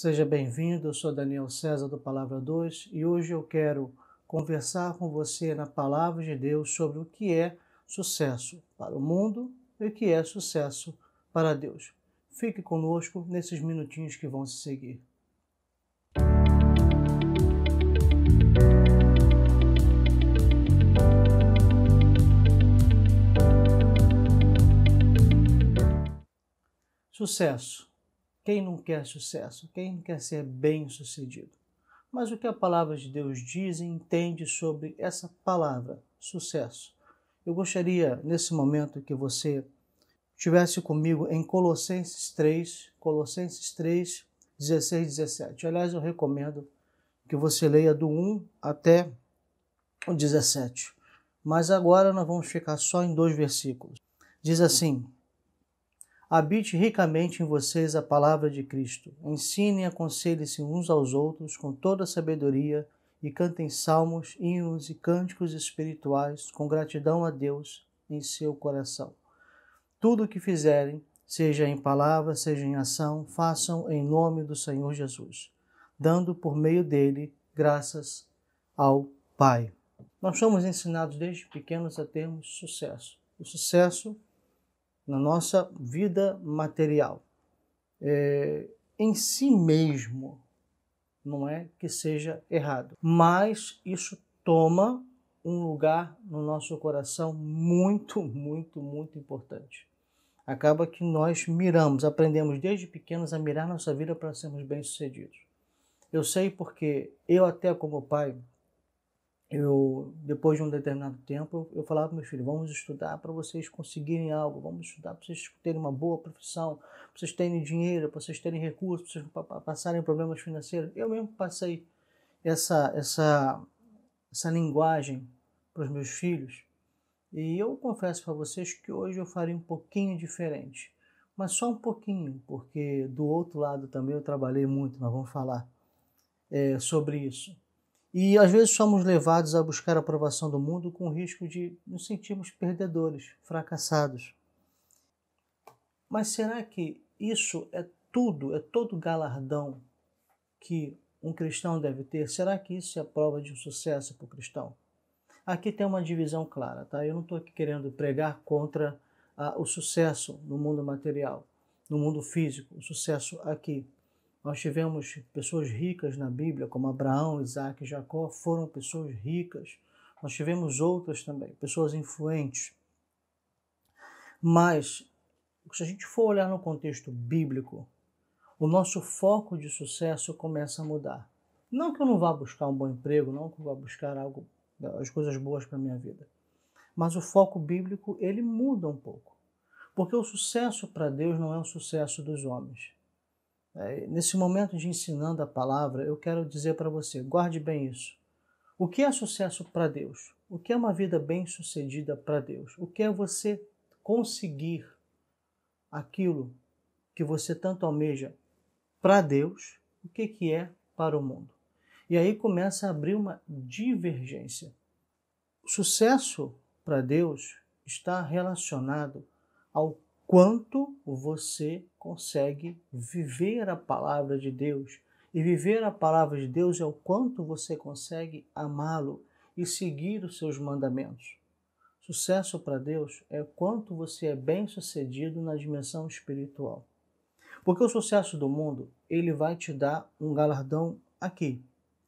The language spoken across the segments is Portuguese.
Seja bem-vindo, eu sou Daniel César do Palavra 2 e hoje eu quero conversar com você na Palavra de Deus sobre o que é sucesso para o mundo e o que é sucesso para Deus. Fique conosco nesses minutinhos que vão se seguir. Sucesso quem não quer sucesso? Quem não quer ser bem-sucedido? Mas o que a palavra de Deus diz e entende sobre essa palavra, sucesso? Eu gostaria, nesse momento, que você estivesse comigo em Colossenses 3, Colossenses 3, 16, 17. Aliás, eu recomendo que você leia do 1 até o 17. Mas agora nós vamos ficar só em dois versículos. Diz assim: Habite ricamente em vocês a palavra de Cristo. Ensinem e aconselhem-se uns aos outros com toda a sabedoria e cantem salmos, hinos e cânticos espirituais com gratidão a Deus em seu coração. Tudo o que fizerem, seja em palavra, seja em ação, façam em nome do Senhor Jesus, dando por meio dele graças ao Pai. Nós somos ensinados desde pequenos a termos sucesso. O sucesso na nossa vida material. É, em si mesmo, não é que seja errado, mas isso toma um lugar no nosso coração muito, muito, muito importante. Acaba que nós miramos, aprendemos desde pequenos a mirar nossa vida para sermos bem-sucedidos. Eu sei porque eu, até como pai, eu depois de um determinado tempo eu falava para meus filhos vamos estudar para vocês conseguirem algo vamos estudar para vocês terem uma boa profissão para vocês terem dinheiro para vocês terem recursos para vocês passarem problemas financeiros eu mesmo passei essa essa essa linguagem para os meus filhos e eu confesso para vocês que hoje eu faria um pouquinho diferente mas só um pouquinho porque do outro lado também eu trabalhei muito nós vamos falar é, sobre isso e às vezes somos levados a buscar a aprovação do mundo com o risco de nos sentirmos perdedores, fracassados. Mas será que isso é tudo, é todo galardão que um cristão deve ter? Será que isso é a prova de um sucesso para o cristão? Aqui tem uma divisão clara, tá? Eu não estou aqui querendo pregar contra ah, o sucesso no mundo material, no mundo físico, o sucesso aqui. Nós tivemos pessoas ricas na Bíblia, como Abraão, Isaac e Jacó, foram pessoas ricas. Nós tivemos outras também, pessoas influentes. Mas, se a gente for olhar no contexto bíblico, o nosso foco de sucesso começa a mudar. Não que eu não vá buscar um bom emprego, não que eu vá buscar algo, as coisas boas para a minha vida. Mas o foco bíblico, ele muda um pouco. Porque o sucesso para Deus não é o sucesso dos homens. É, nesse momento de ensinando a palavra, eu quero dizer para você: guarde bem isso. O que é sucesso para Deus? O que é uma vida bem-sucedida para Deus? O que é você conseguir aquilo que você tanto almeja para Deus? O que, que é para o mundo? E aí começa a abrir uma divergência. O sucesso para Deus está relacionado ao quanto você consegue viver a palavra de Deus. E viver a palavra de Deus é o quanto você consegue amá-lo e seguir os seus mandamentos. Sucesso para Deus é o quanto você é bem-sucedido na dimensão espiritual. Porque o sucesso do mundo, ele vai te dar um galardão aqui,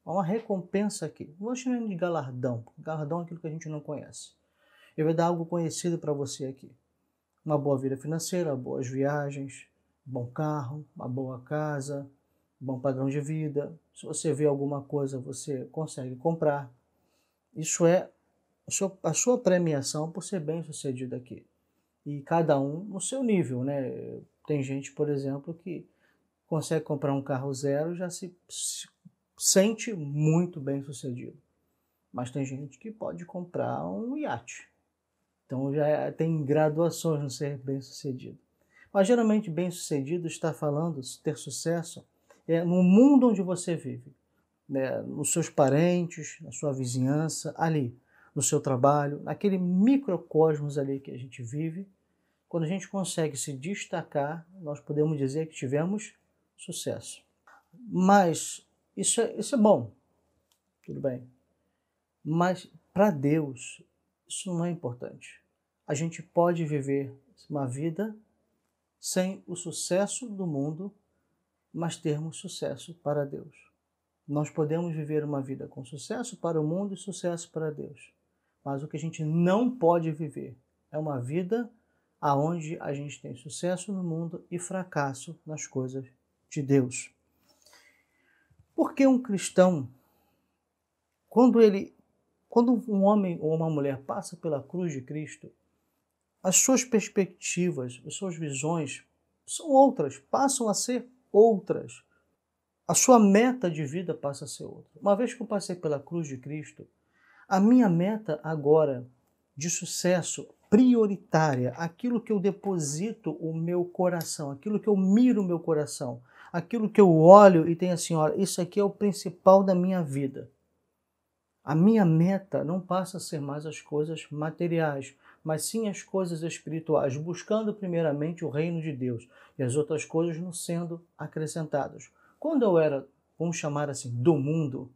uma recompensa aqui. Não chamar de galardão, galardão é aquilo que a gente não conhece. Ele vai dar algo conhecido para você aqui uma boa vida financeira, boas viagens, bom carro, uma boa casa, bom padrão de vida. Se você vê alguma coisa, você consegue comprar. Isso é a sua premiação por ser bem sucedido aqui. E cada um no seu nível, né? Tem gente, por exemplo, que consegue comprar um carro zero já se, se sente muito bem sucedido. Mas tem gente que pode comprar um iate então já tem graduações no ser bem-sucedido. Mas geralmente bem-sucedido está falando ter sucesso é, no mundo onde você vive, né? nos seus parentes, na sua vizinhança, ali, no seu trabalho, naquele microcosmos ali que a gente vive. Quando a gente consegue se destacar, nós podemos dizer que tivemos sucesso. Mas isso é, isso é bom, tudo bem. Mas para Deus, isso não é importante a gente pode viver uma vida sem o sucesso do mundo, mas termos sucesso para Deus. Nós podemos viver uma vida com sucesso para o mundo e sucesso para Deus. Mas o que a gente não pode viver é uma vida aonde a gente tem sucesso no mundo e fracasso nas coisas de Deus. Porque um cristão, quando ele, quando um homem ou uma mulher passa pela cruz de Cristo, as suas perspectivas, as suas visões são outras, passam a ser outras. A sua meta de vida passa a ser outra. Uma vez que eu passei pela cruz de Cristo, a minha meta agora de sucesso prioritária, aquilo que eu deposito o meu coração, aquilo que eu miro o meu coração, aquilo que eu olho e tenho assim, olha, isso aqui é o principal da minha vida. A minha meta não passa a ser mais as coisas materiais, mas sim as coisas espirituais, buscando primeiramente o reino de Deus e as outras coisas não sendo acrescentadas. Quando eu era, vamos chamar assim, do mundo,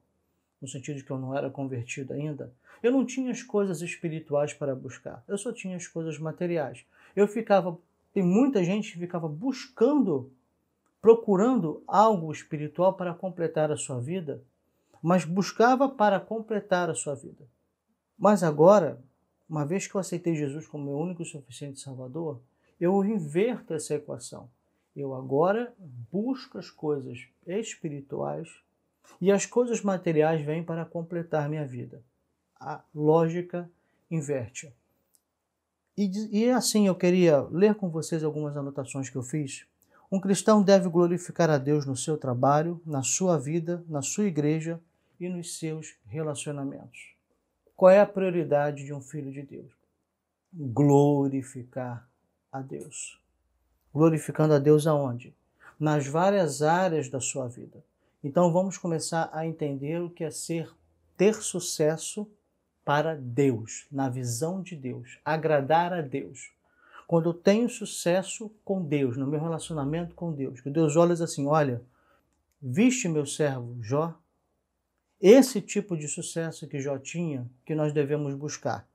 no sentido de que eu não era convertido ainda, eu não tinha as coisas espirituais para buscar, eu só tinha as coisas materiais. Eu ficava, tem muita gente que ficava buscando, procurando algo espiritual para completar a sua vida, mas buscava para completar a sua vida. Mas agora, uma vez que eu aceitei Jesus como meu único e suficiente Salvador, eu inverto essa equação. Eu agora busco as coisas espirituais e as coisas materiais vêm para completar minha vida. A lógica inverte. E, e é assim eu queria ler com vocês algumas anotações que eu fiz. Um cristão deve glorificar a Deus no seu trabalho, na sua vida, na sua igreja e nos seus relacionamentos. Qual é a prioridade de um filho de Deus? Glorificar a Deus. Glorificando a Deus aonde? Nas várias áreas da sua vida. Então vamos começar a entender o que é ser ter sucesso para Deus, na visão de Deus, agradar a Deus. Quando eu tenho sucesso com Deus, no meu relacionamento com Deus, que Deus olha assim, olha, viste meu servo Jó, esse tipo de sucesso que já tinha, que nós devemos buscar.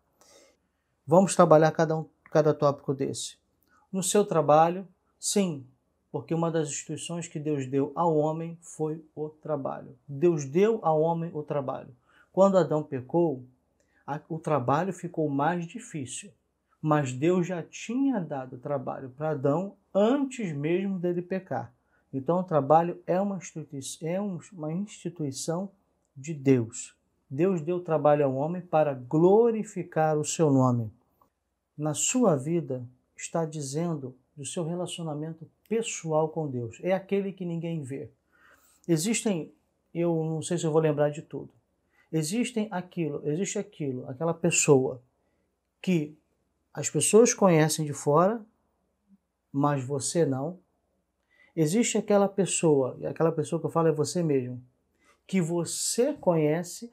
Vamos trabalhar cada, um, cada tópico desse. No seu trabalho, sim, porque uma das instituições que Deus deu ao homem foi o trabalho. Deus deu ao homem o trabalho. Quando Adão pecou, o trabalho ficou mais difícil. Mas Deus já tinha dado trabalho para Adão antes mesmo dele pecar. Então, o trabalho é uma instituição, é uma instituição de Deus. Deus deu trabalho ao homem para glorificar o seu nome. Na sua vida, está dizendo do seu relacionamento pessoal com Deus. É aquele que ninguém vê. Existem, eu não sei se eu vou lembrar de tudo. Existem aquilo, existe aquilo, aquela pessoa que as pessoas conhecem de fora, mas você não. Existe aquela pessoa, e aquela pessoa que eu falo é você mesmo, que você conhece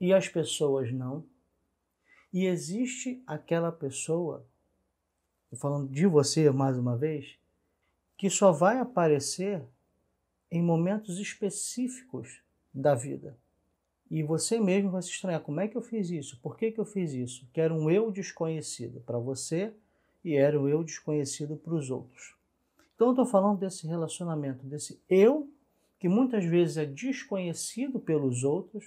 e as pessoas não. E existe aquela pessoa, falando de você mais uma vez, que só vai aparecer em momentos específicos da vida. E você mesmo vai se estranhar: como é que eu fiz isso? Por que, que eu fiz isso? Que era um eu desconhecido para você e era um eu desconhecido para os outros. Então, eu estou falando desse relacionamento, desse eu que muitas vezes é desconhecido pelos outros,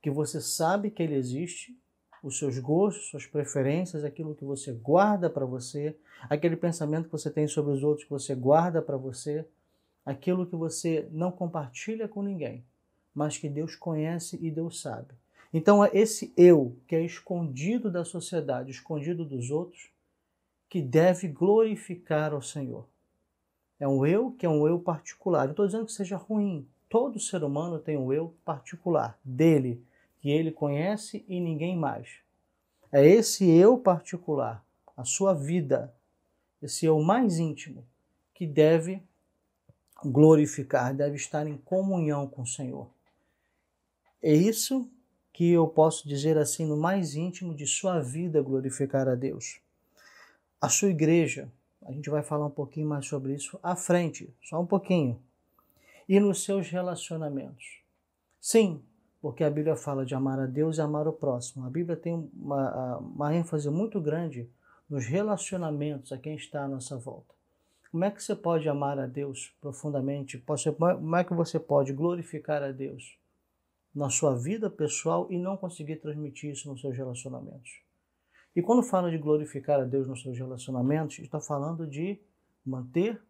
que você sabe que ele existe, os seus gostos, suas preferências, aquilo que você guarda para você, aquele pensamento que você tem sobre os outros que você guarda para você, aquilo que você não compartilha com ninguém, mas que Deus conhece e Deus sabe. Então é esse eu que é escondido da sociedade, escondido dos outros, que deve glorificar ao Senhor. É um eu que é um eu particular. Não estou dizendo que seja ruim. Todo ser humano tem um eu particular dele, que ele conhece e ninguém mais. É esse eu particular, a sua vida, esse eu mais íntimo, que deve glorificar, deve estar em comunhão com o Senhor. É isso que eu posso dizer assim no mais íntimo de sua vida glorificar a Deus. A sua igreja, a gente vai falar um pouquinho mais sobre isso à frente, só um pouquinho. E nos seus relacionamentos. Sim, porque a Bíblia fala de amar a Deus e amar o próximo. A Bíblia tem uma, uma ênfase muito grande nos relacionamentos a quem está à nossa volta. Como é que você pode amar a Deus profundamente? É, como é que você pode glorificar a Deus na sua vida pessoal e não conseguir transmitir isso nos seus relacionamentos? E quando fala de glorificar a Deus nos seus relacionamentos, está falando de manter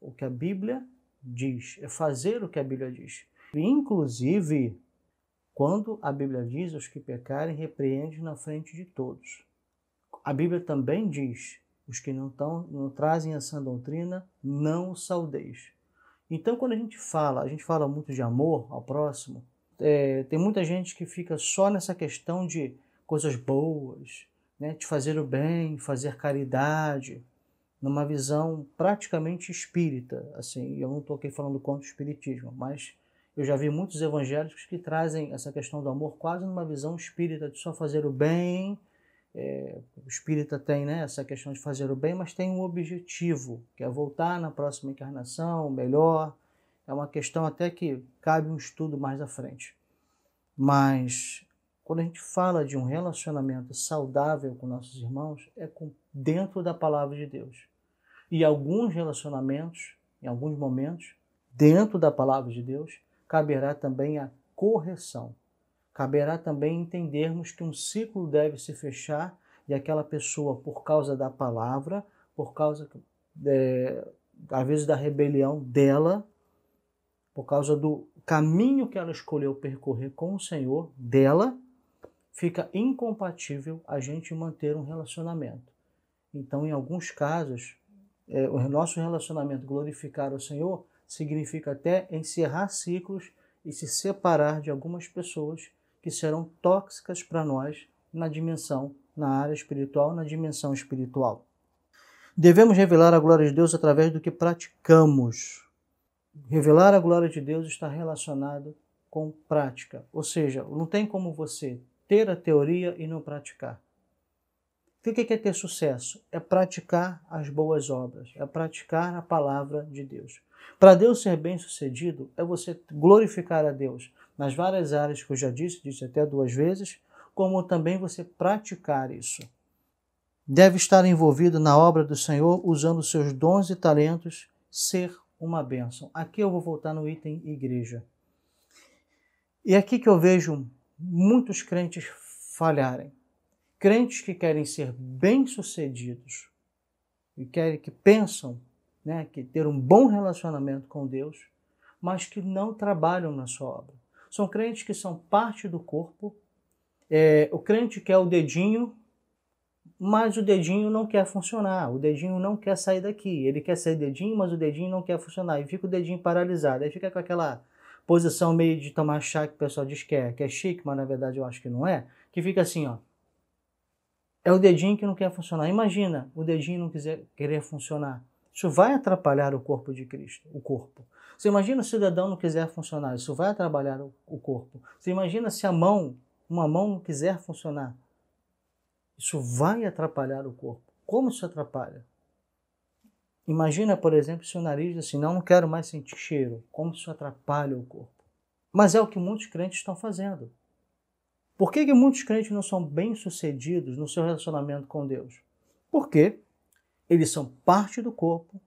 o que a Bíblia diz, é fazer o que a Bíblia diz. E, inclusive, quando a Bíblia diz os que pecarem, repreende na frente de todos. A Bíblia também diz: os que não, tão, não trazem a doutrina, não o saudeis. Então, quando a gente fala, a gente fala muito de amor ao próximo, é, tem muita gente que fica só nessa questão de coisas boas, né, de fazer o bem, fazer caridade, numa visão praticamente espírita. Assim, eu não estou aqui falando contra o espiritismo, mas eu já vi muitos evangélicos que trazem essa questão do amor quase numa visão espírita de só fazer o bem. É, o espírita tem né, essa questão de fazer o bem, mas tem um objetivo, que é voltar na próxima encarnação melhor. É uma questão até que cabe um estudo mais à frente. Mas quando a gente fala de um relacionamento saudável com nossos irmãos, é dentro da palavra de Deus. E alguns relacionamentos, em alguns momentos, dentro da palavra de Deus, caberá também a correção. Caberá também entendermos que um ciclo deve se fechar e aquela pessoa, por causa da palavra, por causa, é, às vezes, da rebelião dela, por causa do caminho que ela escolheu percorrer com o Senhor dela, fica incompatível a gente manter um relacionamento. Então, em alguns casos, é, o nosso relacionamento glorificar o Senhor significa até encerrar ciclos e se separar de algumas pessoas que serão tóxicas para nós na dimensão, na área espiritual, na dimensão espiritual. Devemos revelar a glória de Deus através do que praticamos. Revelar a glória de Deus está relacionado com prática, ou seja, não tem como você ter a teoria e não praticar. o é que é ter sucesso? É praticar as boas obras, é praticar a palavra de Deus. Para Deus ser bem sucedido, é você glorificar a Deus nas várias áreas que eu já disse, disse até duas vezes, como também você praticar isso. Deve estar envolvido na obra do Senhor, usando seus dons e talentos, ser uma bênção. Aqui eu vou voltar no item igreja. E aqui que eu vejo muitos crentes falharem. Crentes que querem ser bem-sucedidos e querem que pensam, né, que ter um bom relacionamento com Deus, mas que não trabalham na sua obra. São crentes que são parte do corpo. É, o crente quer o dedinho, mas o dedinho não quer funcionar. O dedinho não quer sair daqui. Ele quer sair dedinho, mas o dedinho não quer funcionar. E fica o dedinho paralisado. Aí fica com aquela posição meio de tomar chá que o pessoal diz que é, que é chique, mas na verdade eu acho que não é, que fica assim, ó. É o dedinho que não quer funcionar. Imagina o dedinho não quiser querer funcionar. Isso vai atrapalhar o corpo de Cristo, o corpo. Você imagina se o dedão não quiser funcionar, isso vai atrapalhar o corpo. Você imagina se a mão, uma mão não quiser funcionar, isso vai atrapalhar o corpo. Como isso atrapalha? Imagina, por exemplo, se o nariz diz assim: não, não quero mais sentir cheiro, como isso atrapalha o corpo. Mas é o que muitos crentes estão fazendo. Por que, que muitos crentes não são bem-sucedidos no seu relacionamento com Deus? Porque eles são parte do corpo,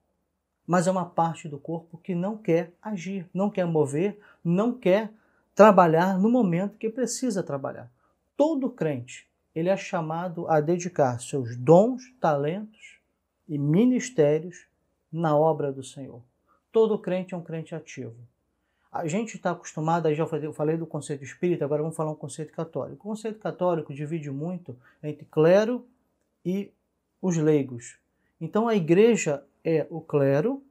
mas é uma parte do corpo que não quer agir, não quer mover, não quer trabalhar no momento que precisa trabalhar. Todo crente, ele é chamado a dedicar seus dons, talentos, e ministérios na obra do Senhor. Todo crente é um crente ativo. A gente está acostumado, já falei do conceito espírita, agora vamos falar um conceito católico. O conceito católico divide muito entre clero e os leigos. Então a igreja é o clero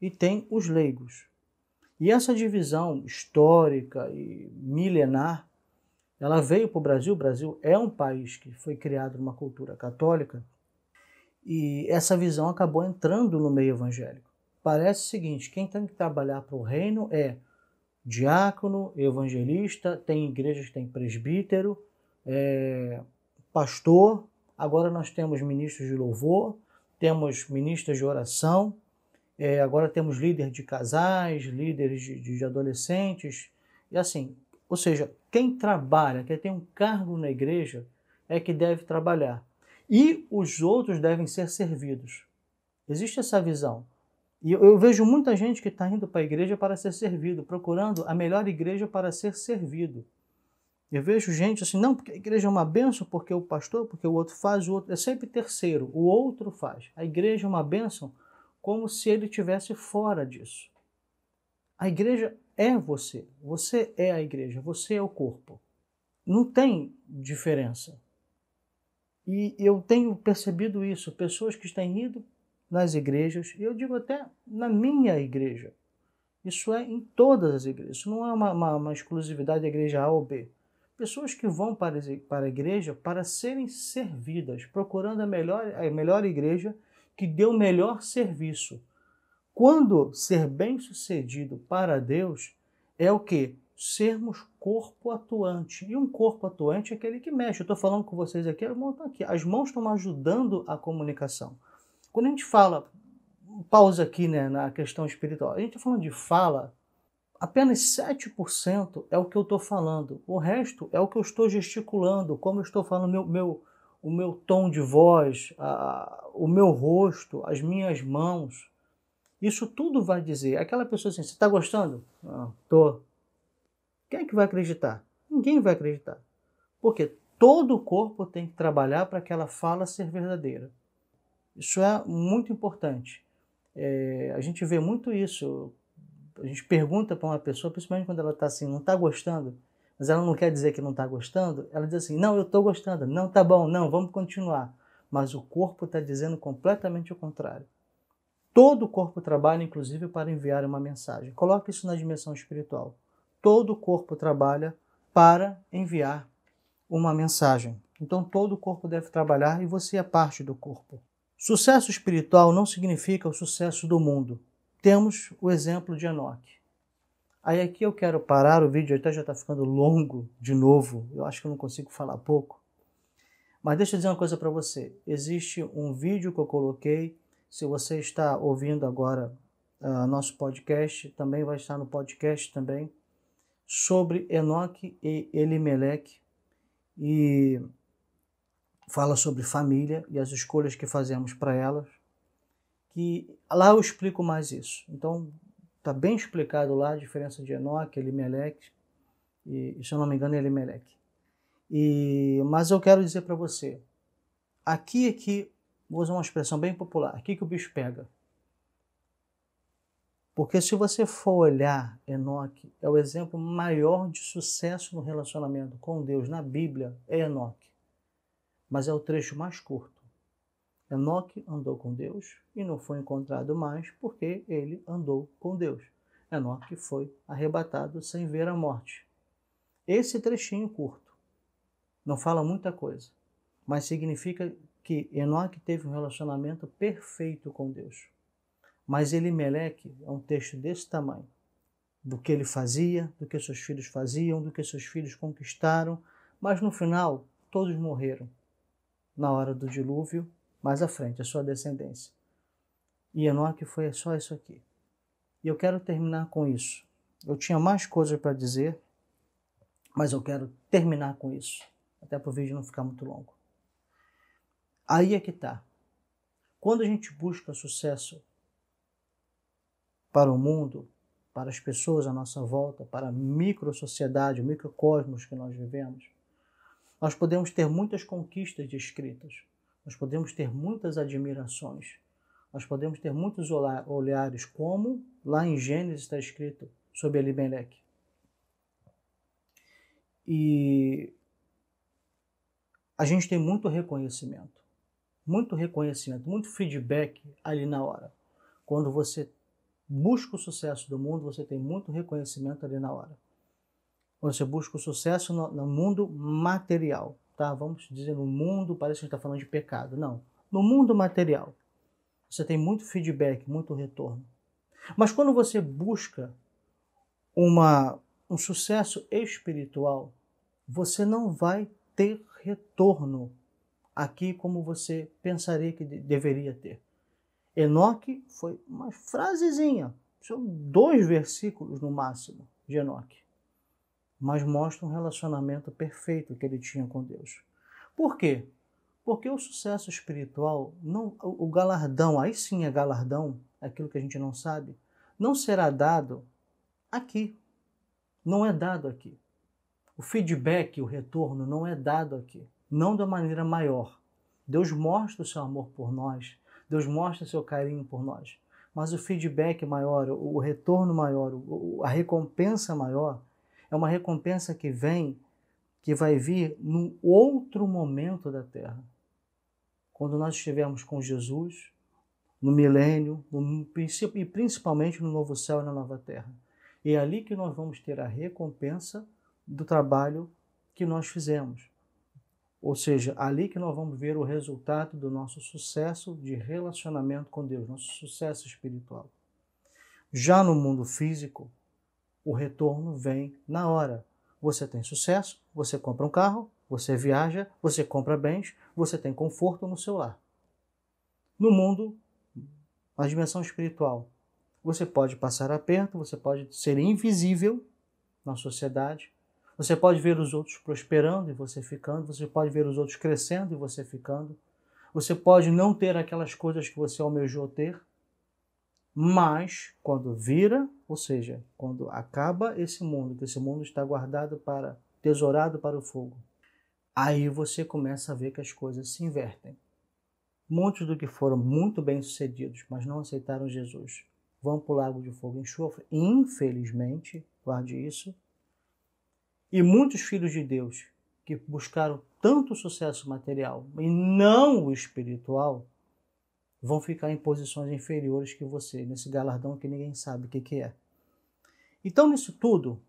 e tem os leigos. E essa divisão histórica e milenar, ela veio para o Brasil. O Brasil é um país que foi criado numa cultura católica e essa visão acabou entrando no meio evangélico. Parece o seguinte: quem tem que trabalhar para o reino é diácono, evangelista, tem igrejas que tem presbítero, é, pastor. Agora nós temos ministros de louvor, temos ministros de oração, é, agora temos líderes de casais, líderes de, de adolescentes, e assim. Ou seja, quem trabalha, quem tem um cargo na igreja, é que deve trabalhar e os outros devem ser servidos. Existe essa visão. E eu vejo muita gente que está indo para a igreja para ser servido, procurando a melhor igreja para ser servido. Eu vejo gente assim, não, porque a igreja é uma benção, porque o pastor, porque o outro faz, o outro. É sempre terceiro, o outro faz. A igreja é uma benção, como se ele tivesse fora disso. A igreja é você, você é a igreja, você é o corpo. Não tem diferença. E eu tenho percebido isso, pessoas que estão indo nas igrejas, e eu digo até na minha igreja. Isso é em todas as igrejas, isso não é uma, uma, uma exclusividade da igreja A ou B. Pessoas que vão para, para a igreja para serem servidas, procurando a melhor, a melhor igreja que dê o melhor serviço. Quando ser bem sucedido para Deus é o que? sermos corpo atuante. E um corpo atuante é aquele que mexe. Eu estou falando com vocês aqui, as mãos estão aqui. As mãos estão ajudando a comunicação. Quando a gente fala, pausa aqui né, na questão espiritual, a gente está falando de fala, apenas 7% é o que eu estou falando. O resto é o que eu estou gesticulando, como eu estou falando, meu, meu, o meu tom de voz, a, o meu rosto, as minhas mãos. Isso tudo vai dizer. Aquela pessoa assim, você está gostando? Ah, quem é que vai acreditar? Ninguém vai acreditar. Porque todo o corpo tem que trabalhar para aquela fala ser verdadeira. Isso é muito importante. É, a gente vê muito isso. A gente pergunta para uma pessoa, principalmente quando ela está assim, não está gostando, mas ela não quer dizer que não está gostando, ela diz assim: não, eu estou gostando, não tá bom, não, vamos continuar. Mas o corpo está dizendo completamente o contrário. Todo o corpo trabalha, inclusive, para enviar uma mensagem. Coloque isso na dimensão espiritual todo o corpo trabalha para enviar uma mensagem. Então todo o corpo deve trabalhar e você é parte do corpo. Sucesso espiritual não significa o sucesso do mundo. Temos o exemplo de Enoque. Aí aqui eu quero parar o vídeo, até já está ficando longo de novo. Eu acho que eu não consigo falar pouco. Mas deixa eu dizer uma coisa para você. Existe um vídeo que eu coloquei. Se você está ouvindo agora uh, nosso podcast, também vai estar no podcast também sobre Enoque e Elimeleque e fala sobre família e as escolhas que fazemos para elas. Que lá eu explico mais isso. Então tá bem explicado lá a diferença de Enoque, Elimeleque e se eu não me engano Elimeleque. E mas eu quero dizer para você, aqui é que vou usar uma expressão bem popular, aqui que o bicho pega. Porque se você for olhar Enoque, é o exemplo maior de sucesso no relacionamento com Deus na Bíblia é Enoque. Mas é o trecho mais curto. Enoque andou com Deus e não foi encontrado mais porque ele andou com Deus. Enoque foi arrebatado sem ver a morte. Esse trechinho curto não fala muita coisa, mas significa que Enoque teve um relacionamento perfeito com Deus. Mas Elimeleque é um texto desse tamanho, do que ele fazia, do que seus filhos faziam, do que seus filhos conquistaram, mas no final todos morreram na hora do dilúvio, mais à frente, a sua descendência. E Enoque foi só isso aqui. E eu quero terminar com isso. Eu tinha mais coisas para dizer, mas eu quero terminar com isso, até para o vídeo não ficar muito longo. Aí é que está. Quando a gente busca sucesso para o mundo, para as pessoas à nossa volta, para a microsociedade, o microcosmos que nós vivemos. Nós podemos ter muitas conquistas descritas, nós podemos ter muitas admirações, nós podemos ter muitos olhares, como lá em Gênesis está escrito sobre Elimelech. E a gente tem muito reconhecimento, muito reconhecimento, muito feedback ali na hora. Quando você busca o sucesso do mundo, você tem muito reconhecimento ali na hora. Quando você busca o sucesso no, no mundo material, tá? Vamos dizer no mundo, parece que a gente está falando de pecado. Não. No mundo material, você tem muito feedback, muito retorno. Mas quando você busca uma, um sucesso espiritual, você não vai ter retorno aqui como você pensaria que deveria ter. Enoque foi uma frasezinha, são dois versículos no máximo de Enoque, mas mostra um relacionamento perfeito que ele tinha com Deus. Por quê? Porque o sucesso espiritual, não, o galardão, aí sim é galardão, aquilo que a gente não sabe, não será dado aqui. Não é dado aqui. O feedback, o retorno não é dado aqui, não da maneira maior. Deus mostra o seu amor por nós Deus mostra seu carinho por nós. Mas o feedback maior, o retorno maior, a recompensa maior, é uma recompensa que vem, que vai vir num outro momento da Terra. Quando nós estivermos com Jesus, no milênio, no, e principalmente no novo céu e na nova terra. E é ali que nós vamos ter a recompensa do trabalho que nós fizemos. Ou seja, ali que nós vamos ver o resultado do nosso sucesso de relacionamento com Deus, nosso sucesso espiritual. Já no mundo físico, o retorno vem na hora. Você tem sucesso, você compra um carro, você viaja, você compra bens, você tem conforto no seu lar. No mundo, na dimensão espiritual, você pode passar aperto, você pode ser invisível na sociedade, você pode ver os outros prosperando e você ficando, você pode ver os outros crescendo e você ficando. Você pode não ter aquelas coisas que você almejou ter, mas quando vira, ou seja, quando acaba esse mundo, que esse mundo está guardado para, tesourado para o fogo, aí você começa a ver que as coisas se invertem. Muitos do que foram muito bem-sucedidos, mas não aceitaram Jesus, vão para o lago de fogo e enxofre. Infelizmente, guarde isso, e muitos filhos de Deus que buscaram tanto sucesso material e não o espiritual vão ficar em posições inferiores que você, nesse galardão que ninguém sabe o que, que é. Então, nisso tudo,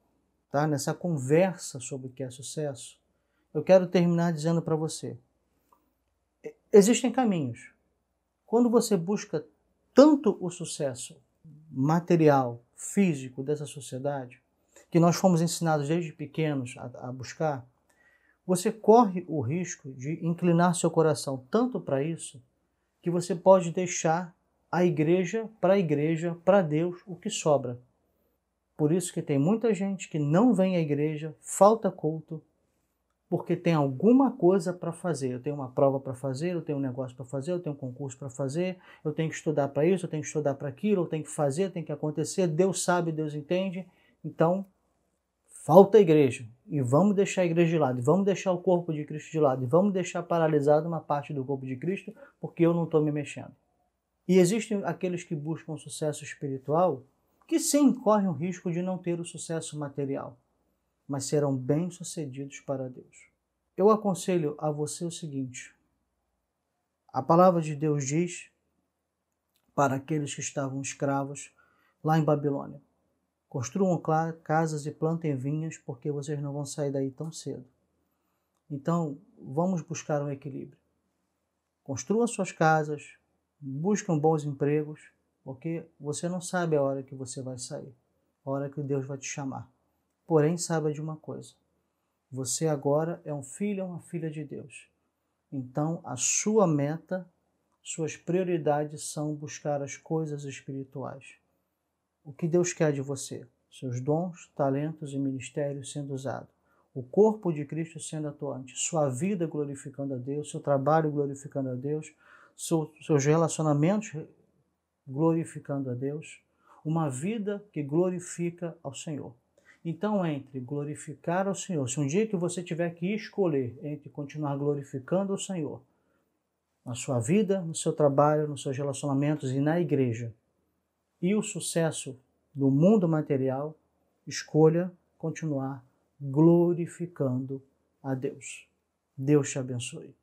tá? nessa conversa sobre o que é sucesso, eu quero terminar dizendo para você: é, existem caminhos. Quando você busca tanto o sucesso material, físico dessa sociedade, que nós fomos ensinados desde pequenos a, a buscar, você corre o risco de inclinar seu coração tanto para isso que você pode deixar a igreja para a igreja, para Deus, o que sobra. Por isso que tem muita gente que não vem à igreja, falta culto, porque tem alguma coisa para fazer. Eu tenho uma prova para fazer, eu tenho um negócio para fazer, eu tenho um concurso para fazer, eu tenho que estudar para isso, eu tenho que estudar para aquilo, eu tenho que fazer, tem que acontecer. Deus sabe, Deus entende. Então, falta a igreja e vamos deixar a igreja de lado, e vamos deixar o corpo de Cristo de lado, e vamos deixar paralisado uma parte do corpo de Cristo porque eu não estou me mexendo. E existem aqueles que buscam sucesso espiritual que sim correm o risco de não ter o sucesso material, mas serão bem-sucedidos para Deus. Eu aconselho a você o seguinte: a palavra de Deus diz para aqueles que estavam escravos lá em Babilônia: Construam casas e plantem vinhas, porque vocês não vão sair daí tão cedo. Então, vamos buscar um equilíbrio. Construa suas casas, buscam bons empregos, porque você não sabe a hora que você vai sair, a hora que Deus vai te chamar. Porém, saiba de uma coisa: você agora é um filho ou uma filha de Deus. Então, a sua meta, suas prioridades são buscar as coisas espirituais. O que Deus quer de você? Seus dons, talentos e ministérios sendo usados. O corpo de Cristo sendo atuante. Sua vida glorificando a Deus, seu trabalho glorificando a Deus, seus relacionamentos glorificando a Deus. Uma vida que glorifica ao Senhor. Então, entre glorificar ao Senhor, se um dia que você tiver que escolher entre continuar glorificando ao Senhor, na sua vida, no seu trabalho, nos seus relacionamentos e na igreja, e o sucesso do mundo material, escolha continuar glorificando a Deus. Deus te abençoe.